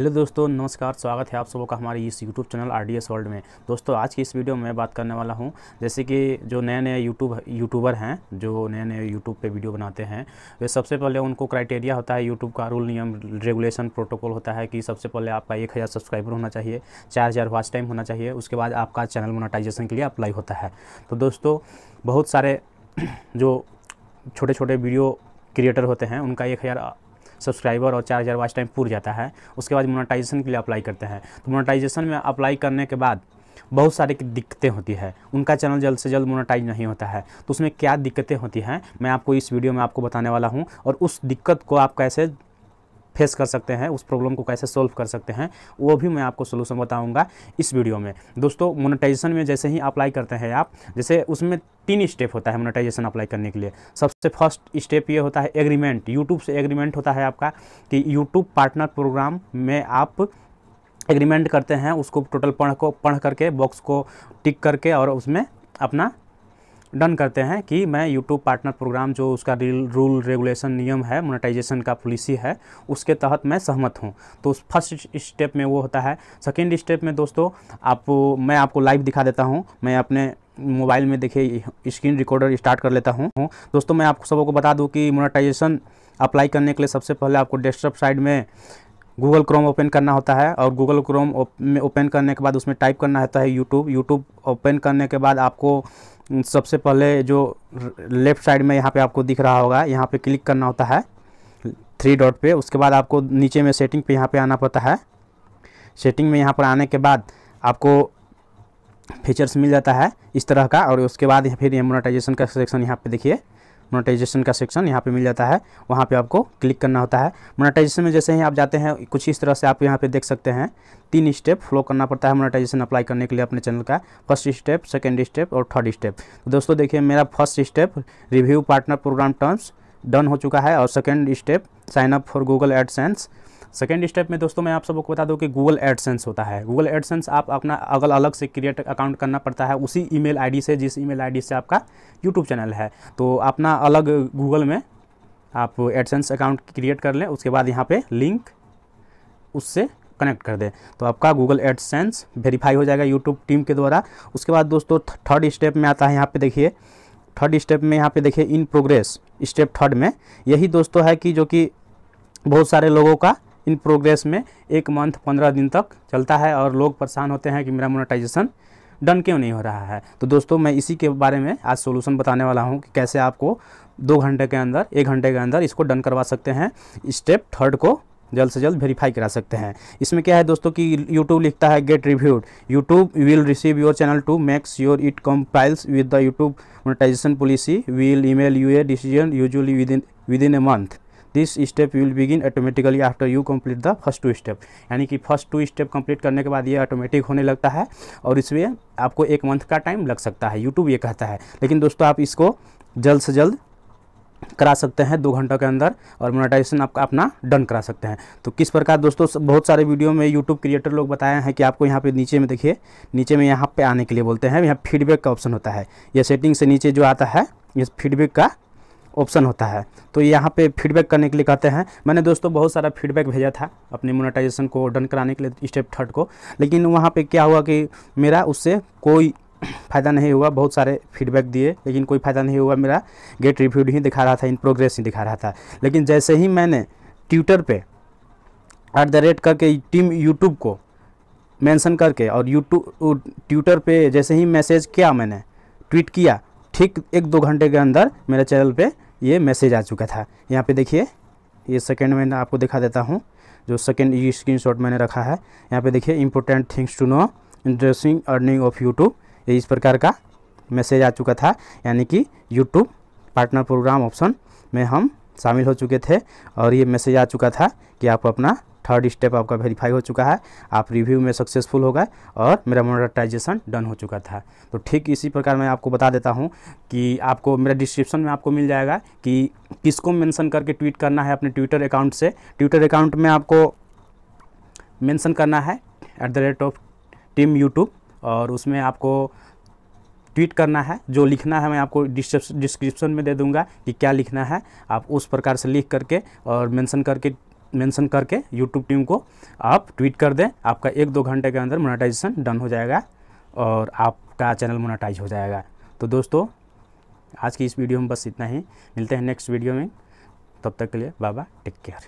hello दोस्तों नमस्कार स्वागत है आप सब का हमारे इस YouTube channel R D S world में दोस्तों आज की इस वीडियो में मैं बात करने वाला हूं जैसे कि जो नए नए यूट्यूब यूट्यूबर हैं जो नए नए यूट्यूब पे वीडियो बनाते हैं वे सबसे पहले उनको क्राइटेरिया होता है यूट्यूब का रूल नियम रेगुलेशन प्रोटोकॉल होता है कि सबसे पहले आपका एक हज़ार सब्सक्राइबर होना चाहिए चार हज़ार टाइम होना चाहिए उसके बाद आपका चैनल मोनाटाइजेशन के लिए अप्लाई होता है तो दोस्तों बहुत सारे जो छोटे छोटे वीडियो क्रिएटर होते हैं उनका एक हज़ार सब्सक्राइबर और चार हज़ार वाच टाइम पूर जाता है उसके बाद मोनाटाइजेशन के लिए अप्लाई करते हैं तो मोनाटाइजेशन में अप्लाई करने के बाद बहुत सारे की दिक्कतें होती है उनका चैनल जल्द से जल्द मोनेटाइज नहीं होता है तो उसमें क्या दिक्कतें होती हैं मैं आपको इस वीडियो में आपको बताने वाला हूँ और उस दिक्कत को आप कैसे फेस कर सकते हैं उस प्रॉब्लम को कैसे सोल्व कर सकते हैं वो भी मैं आपको सोल्यूशन बताऊँगा इस वीडियो में दोस्तों मोनिटाइजेशन में जैसे ही अप्लाई करते हैं आप जैसे उसमें तीन स्टेप होता है मोनेटाइजेशन अप्लाई करने के लिए सबसे फर्स्ट स्टेप ये होता है एग्रीमेंट यूट्यूब से एग्रीमेंट होता है आपका कि यूट्यूब पार्टनर प्रोग्राम में आप एग्रीमेंट करते हैं उसको टोटल पढ़ को पढ़ करके बॉक्स को टिक करके और उसमें अपना डन करते हैं कि मैं यूट्यूब पार्टनर प्रोग्राम जो उसका रूल रेगुलेशन नियम है मोनेटाइजेशन का पॉलिसी है उसके तहत मैं सहमत हूँ तो उस फर्स्ट स्टेप में वो होता है सेकेंड स्टेप में दोस्तों आप मैं आपको लाइव दिखा देता हूँ मैं अपने मोबाइल में देखिए स्क्रीन रिकॉर्डर स्टार्ट कर लेता हूँ दोस्तों मैं आपको सबको बता दूँ कि मोनेटाइजेशन अप्लाई करने के लिए सबसे पहले आपको डेस्कटॉप साइड में गूगल क्रोम ओपन करना होता है और गूगल क्रोम में ओपन करने के बाद उसमें टाइप करना होता है यूट्यूब यूट्यूब ओपन करने के बाद आपको सबसे पहले जो लेफ़्ट साइड में यहाँ पे आपको दिख रहा होगा यहाँ पे क्लिक करना होता है थ्री डॉट पे उसके बाद आपको नीचे में सेटिंग पे यहाँ पे आना पड़ता है सेटिंग में यहाँ पर आने के बाद आपको फीचर्स मिल जाता है इस तरह का और उसके बाद फिर मोनेटाइजेशन का सेक्शन यहाँ पे देखिए मोनेटाइजेशन का सेक्शन यहाँ पे मिल जाता है वहाँ पे आपको क्लिक करना होता है मोनेटाइजेशन में जैसे ही आप जाते हैं कुछ इस तरह से आप यहाँ पे देख सकते हैं तीन स्टेप फ्लो करना पड़ता है मोनेटाइजेशन अप्लाई करने के लिए अपने चैनल का फर्स्ट स्टेप सेकेंड स्टेप और थर्ड स्टेप तो दोस्तों देखिए मेरा first step review partner program terms done हो चुका है और second step sign up for Google AdSense second step में दोस्तों मैं आप सबको बता दूँ कि गूगल एडसेंस होता है गूगल एडसेंस आप अपना अगल अलग से क्रिएट अकाउंट करना पड़ता है उसी ईमेल आईडी से जिस ईमेल आईडी से आपका यूट्यूब चैनल है तो अपना अलग गूगल में आप एडसेंस अकाउंट क्रिएट कर लें उसके बाद यहाँ पर लिंक उससे कनेक्ट कर दें तो आपका गूगल एडसेंस वेरीफाई हो जाएगा यूट्यूब टीम के द्वारा उसके बाद दोस्तों थर्ड स्टेप में आता है यहाँ पे देखिए थर्ड स्टेप में यहाँ पे देखिए इन प्रोग्रेस स्टेप थर्ड में यही दोस्तों है कि जो कि बहुत सारे लोगों का इन प्रोग्रेस में एक मंथ पंद्रह दिन तक चलता है और लोग परेशान होते हैं कि मेरा मोनेटाइजेशन डन क्यों नहीं हो रहा है तो दोस्तों मैं इसी के बारे में आज सोल्यूशन बताने वाला हूँ कि कैसे आपको दो घंटे के अंदर एक घंटे के अंदर इसको डन करवा सकते हैं स्टेप थर्ड को जल्द से जल्द वेरीफाई करा सकते हैं इसमें क्या है दोस्तों कि YouTube लिखता है get reviewed YouTube will receive your channel to makes your it piles with the YouTube monetization policy will email you a decision usually within within a month this step you will begin automatically after you complete the first two step यानी कि first two step complete करने के बाद ये automatic होने लगता है और इसमें आपको एक मंथ का टाइम लग सकता है यूट्यूब ये कहता है लेकिन दोस्तों आप इसको जल्द से जल्द करा सकते हैं दो घंटों के अंदर और मोनेटाइजेशन आपका अपना डन करा सकते हैं तो किस प्रकार दोस्तों बहुत सारे वीडियो में यूट्यूब क्रिएटर लोग बताए हैं कि आपको यहाँ पे नीचे में देखिए नीचे में यहाँ पे आने के लिए बोलते हैं यहाँ फीडबैक का ऑप्शन होता है यह सेटिंग से नीचे जो आता है इस फीडबैक का ऑप्शन होता है तो यहाँ पे फीडबैक करने के लिए कहते हैं मैंने दोस्तों बहुत सारा फीडबैक भेजा था अपने मोनेटाइजेशन को डन कराने के लिए स्टेप थर्ड को लेकिन वहाँ पे क्या हुआ कि मेरा उससे कोई फ़ायदा नहीं हुआ बहुत सारे फीडबैक दिए लेकिन कोई फ़ायदा नहीं हुआ मेरा गेट रिव्यू ही दिखा रहा था इन प्रोग्रेस ही दिखा रहा था लेकिन जैसे ही मैंने ट्विटर पर एट द रेट करके टीम यूट्यूब को मेंशन करके और यूट्यूब ट्विटर पे जैसे ही मैसेज किया मैंने ट्वीट किया ठीक एक दो घंटे के अंदर मेरे चैनल पे ये मैसेज आ चुका था यहाँ पे देखिए ये सेकंड में आपको दिखा देता हूँ जो सेकंड ये स्क्रीन मैंने रखा है यहाँ पे देखिए important things to know interesting earning of YouTube ये इस प्रकार का मैसेज आ चुका था यानी कि यूट्यूब पार्टनर प्रोग्राम ऑप्शन में हम शामिल हो चुके थे और ये मैसेज आ चुका था कि आप अपना थर्ड स्टेप आपका वेरीफाई हो चुका है आप रिव्यू में सक्सेसफुल हो गए और मेरा मोनेटाइजेशन डन हो चुका था तो ठीक इसी प्रकार मैं आपको बता देता हूँ कि आपको मेरा डिस्क्रिप्शन में आपको मिल जाएगा कि किसको मेंशन करके ट्वीट करना है अपने ट्विटर अकाउंट से ट्विटर अकाउंट में आपको मेंशन करना है at the rate of team YouTube और उसमें आपको ट्वीट करना है जो लिखना है मैं आपको डिस्क्रिप्शन में दे दूंगा कि क्या लिखना है आप उस प्रकार से लिख करके और मेंशन करके मेंशन करके यूट्यूब टीम को आप ट्वीट कर दें आपका एक दो घंटे के अंदर मोनेटाइजेशन डन हो जाएगा और आपका चैनल मोनेटाइज हो जाएगा तो दोस्तों आज की इस वीडियो में बस इतना ही मिलते हैं नेक्स्ट वीडियो में तब तक के लिए बाबा टेक केयर